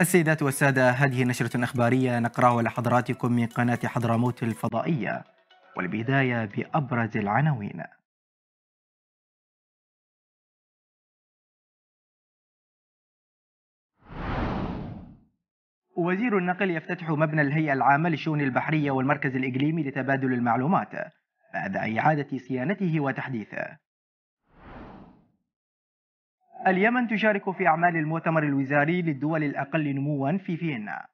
السيدات والسادة هذه نشرة أخبارية نقراها لحضراتكم من قناة حضرموت الفضائية والبداية بأبرز العناوين وزير النقل يفتتح مبنى الهيئة العامة للشؤون البحرية والمركز الإقليمي لتبادل المعلومات بعد إعادة صيانته وتحديثه اليمن تشارك في أعمال المؤتمر الوزاري للدول الأقل نموا في فيينا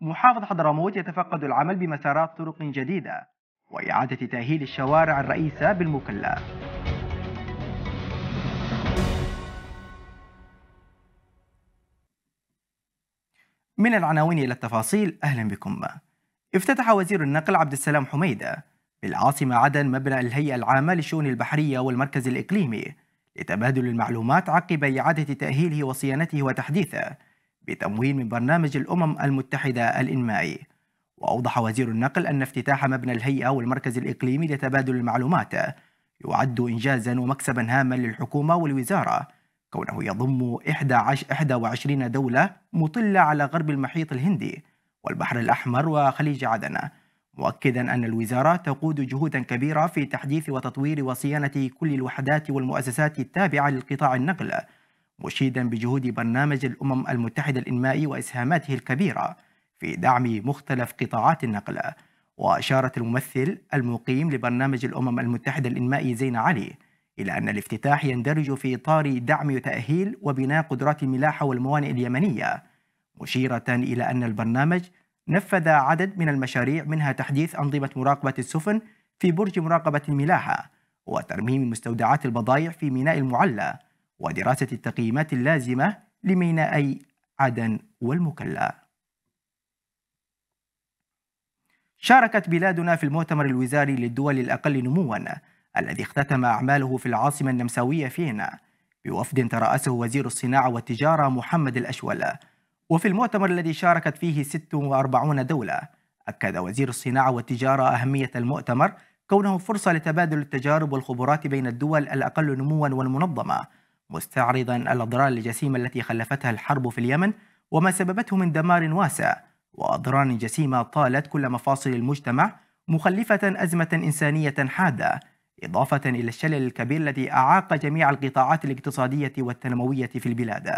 محافظ حضرموت يتفقد العمل بمسارات طرق جديدة وإعادة تأهيل الشوارع الرئيسة بالمكلا من العناوين إلى التفاصيل أهلا بكم افتتح وزير النقل عبد السلام حميده بالعاصمة عدن مبنى الهيئة العامة للشؤون البحرية والمركز الإقليمي لتبادل المعلومات عقب إعادة تأهيله وصيانته وتحديثه بتمويل من برنامج الأمم المتحدة الإنمائي وأوضح وزير النقل أن افتتاح مبنى الهيئة والمركز الإقليمي لتبادل المعلومات يعد إنجازا ومكسبا هاما للحكومة والوزارة كونه يضم 21 دولة مطلة على غرب المحيط الهندي والبحر الأحمر وخليج عدن مؤكدا أن الوزارة تقود جهودا كبيرة في تحديث وتطوير وصيانة كل الوحدات والمؤسسات التابعة للقطاع النقل مشيدا بجهود برنامج الأمم المتحدة الإنمائي وإسهاماته الكبيرة في دعم مختلف قطاعات النقل وأشارت الممثل المقيم لبرنامج الأمم المتحدة الإنمائي زين علي إلى أن الافتتاح يندرج في إطار دعم وتأهيل وبناء قدرات الملاحة والموانئ اليمنية مشيرة إلى أن البرنامج نفذ عدد من المشاريع منها تحديث أنظمة مراقبة السفن في برج مراقبة الملاحة وترميم مستودعات البضائع في ميناء المعلى ودراسة التقييمات اللازمة لمينائي عدن والمكلا شاركت بلادنا في المؤتمر الوزاري للدول الأقل نمواً الذي اختتم أعماله في العاصمة النمساوية فينا بوفد ترأسه وزير الصناعة والتجارة محمد الأشول وفي المؤتمر الذي شاركت فيه 46 دولة أكد وزير الصناعة والتجارة أهمية المؤتمر كونه فرصة لتبادل التجارب والخبرات بين الدول الأقل نموا والمنظمة مستعرضا الأضرار الجسيمة التي خلفتها الحرب في اليمن وما سببته من دمار واسع وأضرار جسيمة طالت كل مفاصل المجتمع مخلفة أزمة إنسانية حادة إضافة إلى الشلل الكبير الذي أعاق جميع القطاعات الاقتصادية والتنموية في البلاد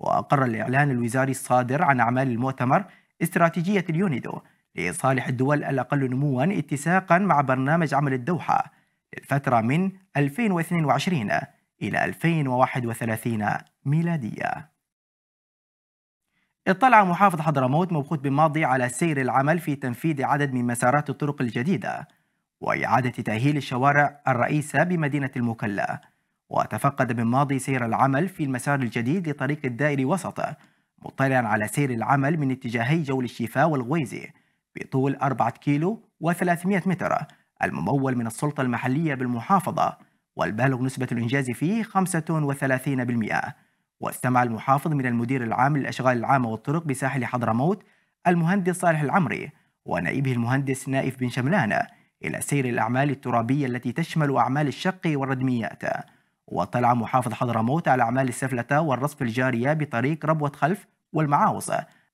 وأقر الإعلان الوزاري الصادر عن أعمال المؤتمر استراتيجية اليونيدو لصالح الدول الأقل نموا اتساقا مع برنامج عمل الدوحة للفترة من 2022 إلى 2031 ميلادية اطلع محافظ حضرموت مبخوت بماضي على سير العمل في تنفيذ عدد من مسارات الطرق الجديدة وإعادة تأهيل الشوارع الرئيسة بمدينة المكلا وتفقد من ماضي سير العمل في المسار الجديد لطريق الدائري وسط مطلعا على سير العمل من اتجاهي جول الشفاء والغويزي بطول 4 كيلو و300 متر الممول من السلطة المحلية بالمحافظة والبالغ نسبة الإنجاز فيه 35% واستمع المحافظ من المدير العام للأشغال العامة والطرق بساحل حضرموت المهندس صالح العمري ونائبه المهندس نائف بن شملان إلى سير الأعمال الترابية التي تشمل أعمال الشق والردميات واطلع محافظ حضرموت على أعمال السفلتة والرصف الجارية بطريق ربوة خلف والمعاوص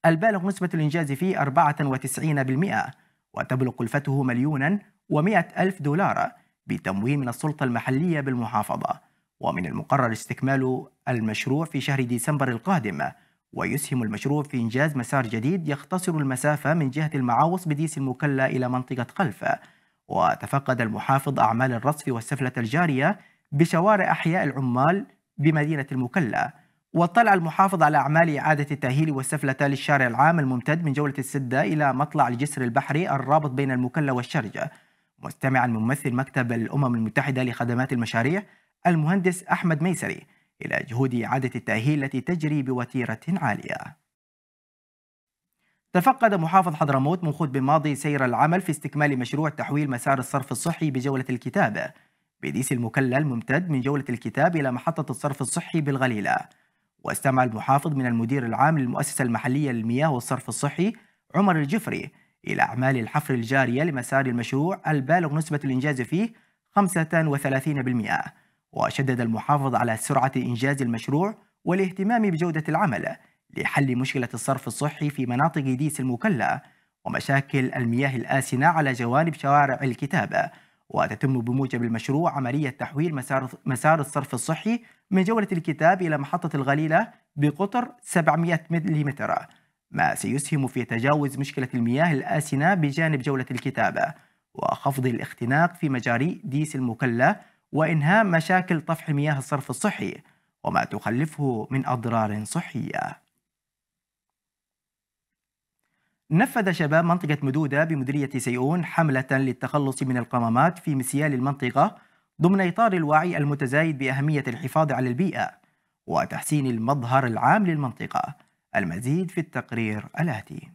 البالغ نسبة الإنجاز فيه 94% وتبلغ كلفته مليونا و ألف دولار بتمويل من السلطة المحلية بالمحافظة ومن المقرر استكمال المشروع في شهر ديسمبر القادم ويسهم المشروع في إنجاز مسار جديد يختصر المسافة من جهة المعاوص بديس المكلة إلى منطقة خلف وتفقد المحافظ أعمال الرصف والسفلة الجارية بشوارع أحياء العمال بمدينة المكلا واطلع المحافظ على أعمال إعادة التأهيل والسفلتة للشارع العام الممتد من جولة السدة إلى مطلع الجسر البحري الرابط بين المكلا والشرجة مستمعا ممثل مكتب الأمم المتحدة لخدمات المشاريع المهندس أحمد ميسري إلى جهود إعادة التأهيل التي تجري بوتيرة عالية تفقد محافظ حضرموت منخوت بماضي سير العمل في استكمال مشروع تحويل مسار الصرف الصحي بجولة الكتابة بديس المكلا الممتد من جولة الكتاب إلى محطة الصرف الصحي بالغليلة واستمع المحافظ من المدير العام للمؤسسة المحلية للمياه والصرف الصحي عمر الجفري إلى أعمال الحفر الجارية لمسار المشروع البالغ نسبة الإنجاز فيه 35% وشدد المحافظ على سرعة إنجاز المشروع والاهتمام بجودة العمل لحل مشكلة الصرف الصحي في مناطق ديس المكلة ومشاكل المياه الآسنة على جوانب شوارع الكتابة وتتم بموجب المشروع عملية تحويل مسار, مسار الصرف الصحي من جولة الكتاب إلى محطة الغليلة بقطر 700 ملم ما سيسهم في تجاوز مشكلة المياه الآسنة بجانب جولة الكتابة وخفض الاختناق في مجاري ديس المكلة وإنهاء مشاكل طفح مياه الصرف الصحي وما تخلفه من أضرار صحية نفذ شباب منطقة مدودة بمديرية سيئون حملة للتخلص من القمامات في مسيال المنطقة ضمن إطار الوعي المتزايد بأهمية الحفاظ على البيئة وتحسين المظهر العام للمنطقة المزيد في التقرير الآتي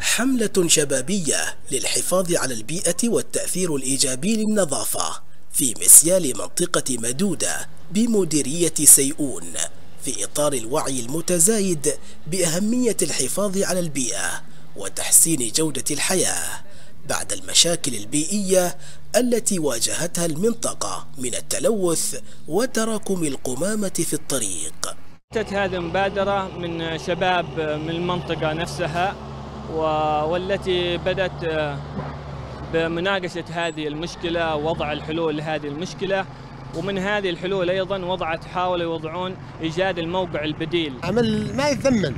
حملة شبابية للحفاظ على البيئة والتأثير الإيجابي للنظافة في مسيال منطقة مدودة بمديرية سيئون في إطار الوعي المتزايد بأهمية الحفاظ على البيئة وتحسين جودة الحياة بعد المشاكل البيئية التي واجهتها المنطقة من التلوث وتراكم القمامة في الطريق أتت هذه المبادرة من شباب من المنطقة نفسها والتي بدأت بمناقشة هذه المشكلة ووضع الحلول لهذه المشكلة ومن هذه الحلول ايضا وضعت حاولوا يوضعون ايجاد الموقع البديل. عمل ما يتثمن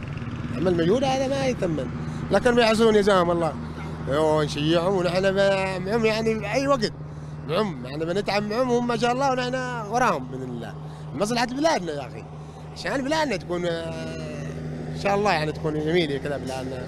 عمل مجهود هذا ما يتثمن لكن بيحصلون جزاهم الله نشيعهم ونحن معهم يعني اي وقت معهم يعني بنتعب معهم وهم ما شاء الله ونحن وراهم باذن الله مصلحه بلادنا يا اخي عشان بلادنا تكون آه، ان شاء الله يعني تكون جميله كذا بلادنا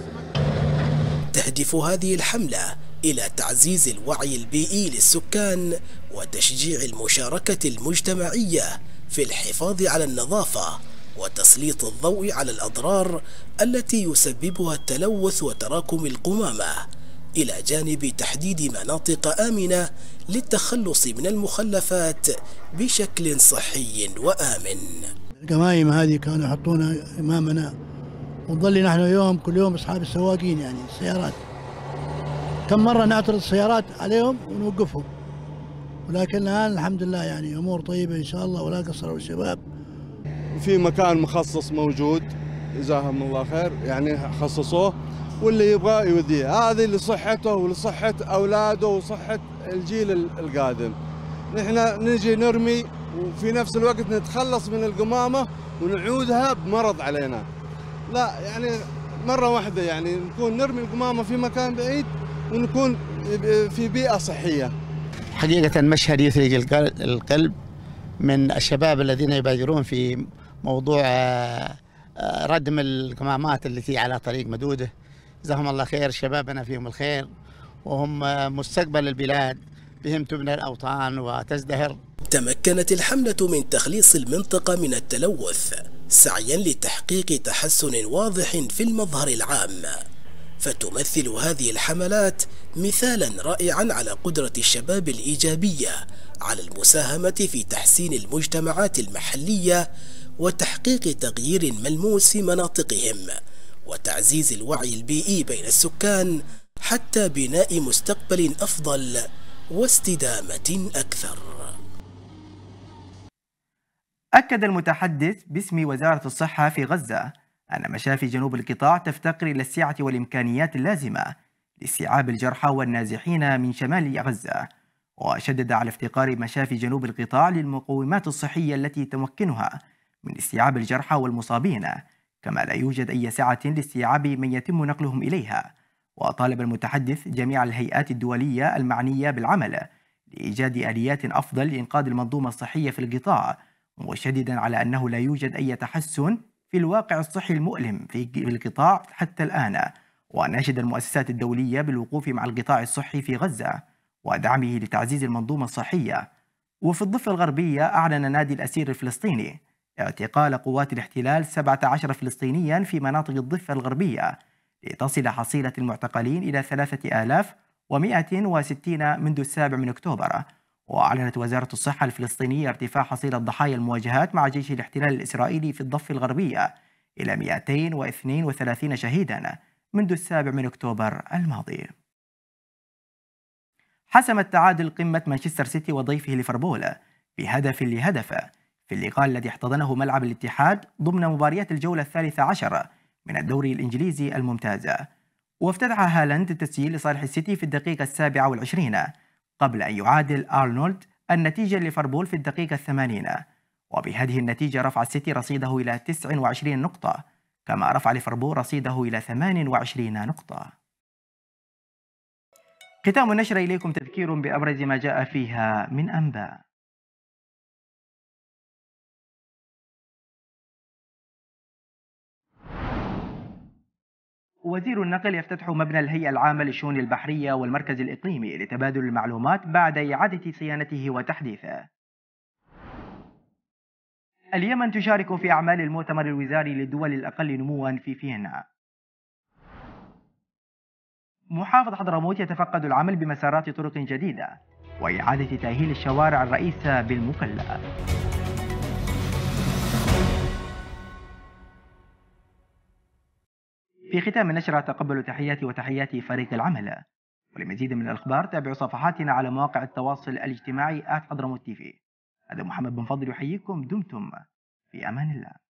تهدف هذه الحمله إلى تعزيز الوعي البيئي للسكان وتشجيع المشاركة المجتمعية في الحفاظ على النظافة وتسليط الضوء على الأضرار التي يسببها التلوث وتراكم القمامة إلى جانب تحديد مناطق آمنة للتخلص من المخلفات بشكل صحي وآمن القمايم هذه كانوا يحطونها أمامنا ونظل نحن يوم كل يوم أصحاب السواقين يعني السيارات كم مرة نعترض السيارات عليهم ونوقفهم ولكن الآن الحمد لله يعني أمور طيبة إن شاء الله ولا قصروا الشباب في مكان مخصص موجود جزاهم الله خير يعني خصصوه واللي يبغى يوديه هذه لصحته ولصحة أولاده وصحة الجيل القادم نحن نجي نرمي وفي نفس الوقت نتخلص من القمامة ونعودها بمرض علينا لا يعني مرة واحدة يعني نكون نرمي القمامة في مكان بعيد ونكون في بيئة صحية حقيقة مشهد يثلج القلب من الشباب الذين يبادرون في موضوع آه، آه، ردم الكمامات التي على طريق مدوده جزاهم الله خير شبابنا فيهم الخير وهم مستقبل البلاد بهم تبنى الأوطان وتزدهر تمكنت الحملة من تخليص المنطقة من التلوث سعيا لتحقيق تحسن واضح في المظهر العام فتمثل هذه الحملات مثالا رائعا على قدرة الشباب الإيجابية على المساهمة في تحسين المجتمعات المحلية وتحقيق تغيير ملموس في مناطقهم وتعزيز الوعي البيئي بين السكان حتى بناء مستقبل أفضل واستدامة أكثر أكد المتحدث باسم وزارة الصحة في غزة أن مشافي جنوب القطاع تفتقر إلى السعة والإمكانيات اللازمة لاستيعاب الجرحى والنازحين من شمال غزة وشدد على افتقار مشافي جنوب القطاع للمقومات الصحية التي تمكنها من استيعاب الجرحى والمصابين كما لا يوجد أي سعة لاستيعاب من يتم نقلهم إليها وطالب المتحدث جميع الهيئات الدولية المعنية بالعمل لإيجاد آليات أفضل لإنقاذ المنظومة الصحية في القطاع مشددا على أنه لا يوجد أي تحسن في الواقع الصحي المؤلم في القطاع حتى الآن وناشد المؤسسات الدولية بالوقوف مع القطاع الصحي في غزة ودعمه لتعزيز المنظومة الصحية وفي الضفة الغربية أعلن نادي الأسير الفلسطيني اعتقال قوات الاحتلال 17 فلسطينيا في مناطق الضفة الغربية لتصل حصيلة المعتقلين إلى 3160 منذ السابع من أكتوبر وأعلنت وزارة الصحة الفلسطينية ارتفاع حصيلة ضحايا المواجهات مع جيش الاحتلال الإسرائيلي في الضفة الغربية إلى 232 شهيدا منذ السابع من أكتوبر الماضي حسم التعادل قمة مانشستر سيتي وضيفه ليفربول بهدف لهدف في اللقاء الذي احتضنه ملعب الاتحاد ضمن مباريات الجولة الثالثة عشر من الدوري الإنجليزي الممتازة وافتتح هالاند التسجيل لصالح السيتي في الدقيقة السابعة والعشرين قبل أن يعادل أرنولد النتيجة لفربول في الدقيقة الثمانين وبهذه النتيجة رفع السيتي رصيده إلى 29 نقطة كما رفع ليفربول رصيده إلى 28 نقطة ختام النشر إليكم تذكير بأبرز ما جاء فيها من أنباء وزير النقل يفتتح مبنى الهيئة العامة للشؤون البحرية والمركز الإقليمي لتبادل المعلومات بعد إعادة صيانته وتحديثه. اليمن تشارك في أعمال المؤتمر الوزاري للدول الأقل نموا في فيينا. محافظ حضرموت يتفقد العمل بمسارات طرق جديدة وإعادة تأهيل الشوارع الرئيسة بالمكلا. في ختام النشرة تقبلوا تحياتي وتحيات فريق العمل ولمزيد من الأخبار تابعوا صفحاتنا على مواقع التواصل الاجتماعي آت حضرموت تيفي هذا محمد بن فضل يحييكم دمتم في أمان الله